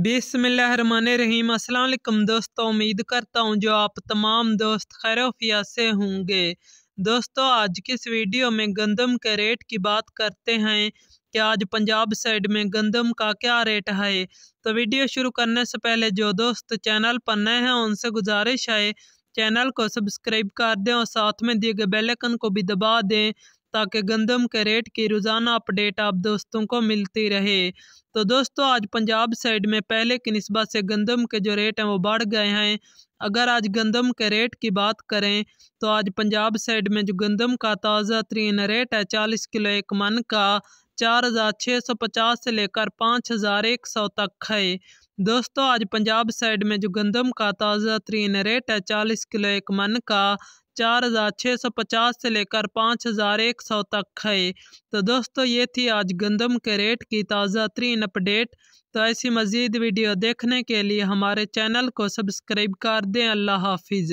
बिसमान रहीम दोस्तों उम्मीद करता हूँ जो आप तमाम दोस्त खैरफिया से होंगे दोस्तों आज की इस वीडियो में गंदम के रेट की बात करते हैं कि आज पंजाब साइड में गंदम का क्या रेट है तो वीडियो शुरू करने से पहले जो दोस्त चैनल पर नए हैं उनसे गुजारिश है चैनल को सब्सक्राइब कर दें और साथ में दिए गए बेलकन को भी दबा दें ताकि गंदम के रेट की रोज़ाना अपडेट आप दोस्तों को मिलती रहे तो दोस्तों आज पंजाब साइड में पहले की नस्बत से गंदम के जो रेट हैं वो बढ़ गए हैं अगर आज गंदम के रेट की बात करें तो आज पंजाब साइड में जो गंदम का ताज़ा तरीन रेट है चालीस किलो एक मन का चार हज़ार छः सौ पचास से लेकर पाँच हज़ार एक सौ तक है दोस्तों आज पंजाब साइड में जो गंदम का ताज़ा तरीन रेट है चालीस किलो एक मन का चार हज़ार छः सौ पचास से लेकर पाँच हज़ार एक सौ तक है तो दोस्तों ये थी आज गंदम के रेट की ताज़ा तरीन अपडेट तो ऐसी मज़ीद वीडियो देखने के लिए हमारे चैनल को सब्सक्राइब कर दें अल्लाह हाफिज़